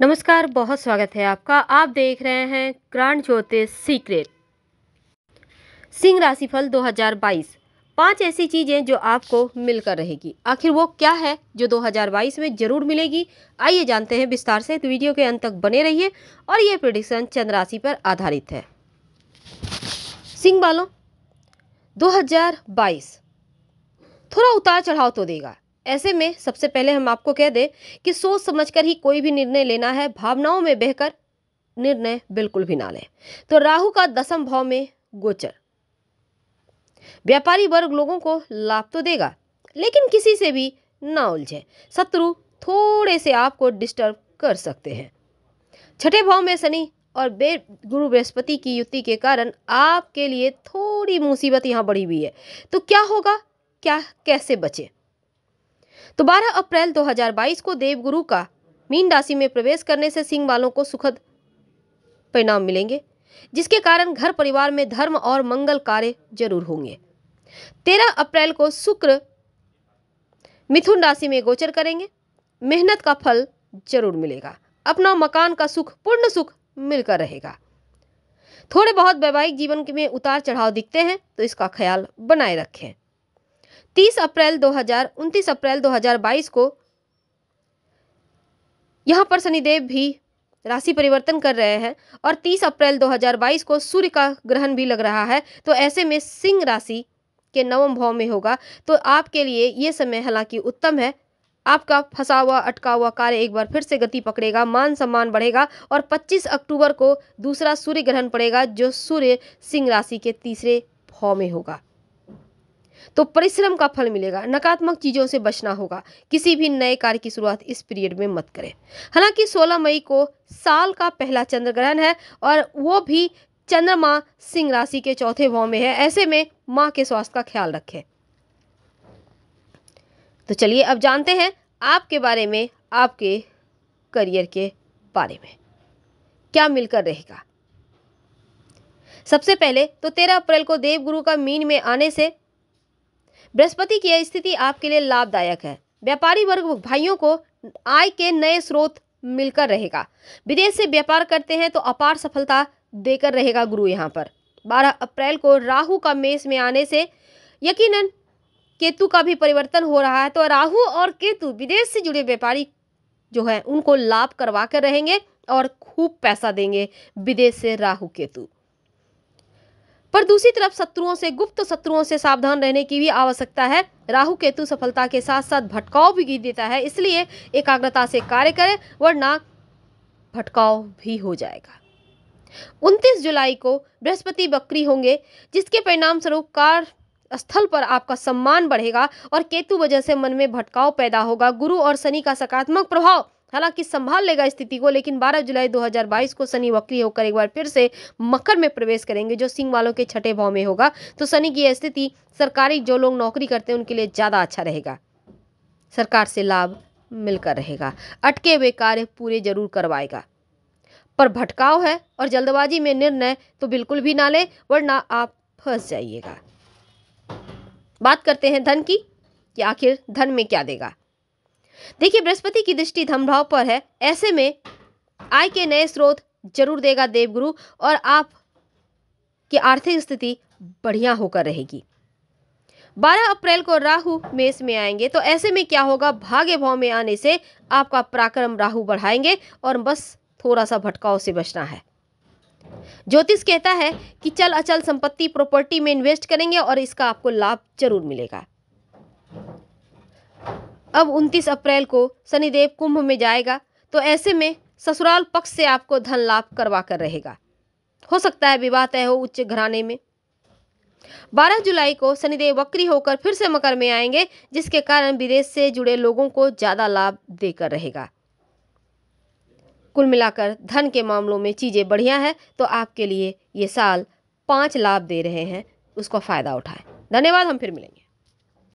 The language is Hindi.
नमस्कार बहुत स्वागत है आपका आप देख रहे हैं ग्रांड ज्योतिष सीक्रेट सिंह राशिफल 2022 पांच ऐसी चीज़ें जो आपको मिलकर रहेगी आखिर वो क्या है जो 2022 में जरूर मिलेगी आइए जानते हैं विस्तार से तो वीडियो के अंत तक बने रहिए और ये प्रोडिक्शन चंद्र राशि पर आधारित है सिंह वालों दो थोड़ा उतार चढ़ाव तो देगा ऐसे में सबसे पहले हम आपको कह दें कि सोच समझकर ही कोई भी निर्णय लेना है भावनाओं में बहकर निर्णय बिल्कुल भी ना लें तो राहु का दसम भाव में गोचर व्यापारी वर्ग लोगों को लाभ तो देगा लेकिन किसी से भी ना उलझे शत्रु थोड़े से आपको डिस्टर्ब कर सकते हैं छठे भाव में शनि और बे गुरु बृहस्पति की युति के कारण आपके लिए थोड़ी मुसीबत यहाँ बढ़ी हुई है तो क्या होगा क्या कैसे बचे तो 12 अप्रैल 2022 को देवगुरु का मीन राशि में प्रवेश करने से सिंह वालों को सुखद परिणाम मिलेंगे जिसके कारण घर परिवार में धर्म और मंगल कार्य जरूर होंगे तेरह अप्रैल को शुक्र मिथुन राशि में गोचर करेंगे मेहनत का फल जरूर मिलेगा अपना मकान का सुख पूर्ण सुख मिलकर रहेगा थोड़े बहुत वैवाहिक जीवन में उतार चढ़ाव दिखते हैं तो इसका ख्याल बनाए रखें 30 अप्रैल 2000 29 अप्रैल 2022 को यहाँ पर शनिदेव भी राशि परिवर्तन कर रहे हैं और 30 अप्रैल 2022 को सूर्य का ग्रहण भी लग रहा है तो ऐसे में सिंह राशि के नवम भाव में होगा तो आपके लिए ये समय हालांकि उत्तम है आपका फंसा हुआ अटका हुआ कार्य एक बार फिर से गति पकड़ेगा मान सम्मान बढ़ेगा और 25 अक्टूबर को दूसरा सूर्य ग्रहण पड़ेगा जो सूर्य सिंह राशि के तीसरे भाव में होगा तो परिश्रम का फल मिलेगा नकारात्मक चीज़ों से बचना होगा किसी भी नए कार्य की शुरुआत इस पीरियड में मत करें हालांकि 16 मई को साल का पहला चंद्र ग्रहण है और वो भी चंद्रमा सिंह राशि के चौथे भाव में है ऐसे में माँ के स्वास्थ्य का ख्याल रखें तो चलिए अब जानते हैं आपके बारे में आपके करियर के बारे में क्या मिलकर रहेगा सबसे पहले तो 13 अप्रैल को देवगुरु का मीन में आने से बृहस्पति की यह स्थिति आपके लिए लाभदायक है व्यापारी वर्ग भाइयों को आय के नए स्रोत मिलकर रहेगा विदेश से व्यापार करते हैं तो अपार सफलता देकर रहेगा गुरु यहाँ पर 12 अप्रैल को राहु का मेष में आने से यकीनन केतु का भी परिवर्तन हो रहा है तो राहु और केतु विदेश से जुड़े व्यापारी जो है उनको लाभ करवा कर रहेंगे और खूब पैसा देंगे विदेश से राहु केतु पर दूसरी तरफ शत्रुओं से गुप्त शत्रुओं से सावधान रहने की भी आवश्यकता है राहु केतु सफलता के साथ साथ भटकाव भी देता है इसलिए एकाग्रता से कार्य करें वरना भटकाव भी हो जाएगा 29 जुलाई को बृहस्पति बकरी होंगे जिसके परिणाम स्वरूप कार स्थल पर आपका सम्मान बढ़ेगा और केतु वजह से मन में भटकाव पैदा होगा गुरु और शनि का सकारात्मक प्रभाव हालांकि संभाल लेगा स्थिति को लेकिन 12 जुलाई 2022 को शनि वक्री होकर एक बार फिर से मकर में प्रवेश करेंगे जो सिंह वालों के छठे भाव में होगा तो शनि की यह स्थिति सरकारी जो लोग नौकरी करते हैं उनके लिए ज़्यादा अच्छा रहेगा सरकार से लाभ मिलकर रहेगा अटके हुए कार्य पूरे जरूर करवाएगा पर भटकाव है और जल्दबाजी में निर्णय तो बिल्कुल भी ना ले वरना आप फंस जाइएगा बात करते हैं धन की कि आखिर धन में क्या देगा देखिए बृहस्पति की दृष्टि धमभाव पर है ऐसे में आय के नए स्रोत जरूर देगा देवगुरु और आप की आर्थिक स्थिति बढ़िया होकर रहेगी 12 अप्रैल को राहु मेष में आएंगे तो ऐसे में क्या होगा भाग्य भाव में आने से आपका पराक्रम राहु बढ़ाएंगे और बस थोड़ा सा भटकाव से बचना है ज्योतिष कहता है कि चल अचल संपत्ति प्रॉपर्टी में इन्वेस्ट करेंगे और इसका आपको लाभ जरूर मिलेगा अब 29 अप्रैल को शनिदेव कुंभ में जाएगा तो ऐसे में ससुराल पक्ष से आपको धन लाभ करवा कर रहेगा हो सकता है विवाह तय हो उच्च घराने में 12 जुलाई को शनिदेव वक्री होकर फिर से मकर में आएंगे जिसके कारण विदेश से जुड़े लोगों को ज़्यादा लाभ देकर रहेगा कुल मिलाकर धन के मामलों में चीज़ें बढ़िया है तो आपके लिए ये साल पांच लाभ दे रहे हैं उसका फ़ायदा उठाएं धन्यवाद हम फिर मिलेंगे